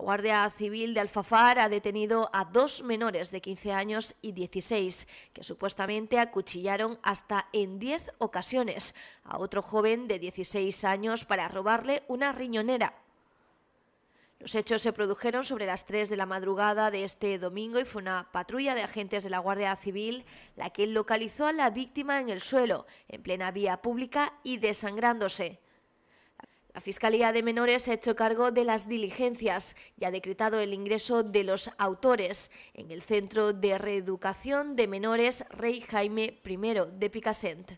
La Guardia Civil de Alfafar ha detenido a dos menores de 15 años y 16 que supuestamente acuchillaron hasta en 10 ocasiones a otro joven de 16 años para robarle una riñonera. Los hechos se produjeron sobre las 3 de la madrugada de este domingo y fue una patrulla de agentes de la Guardia Civil la que localizó a la víctima en el suelo, en plena vía pública y desangrándose. La Fiscalía de Menores ha hecho cargo de las diligencias y ha decretado el ingreso de los autores en el Centro de Reeducación de Menores Rey Jaime I de Picassent.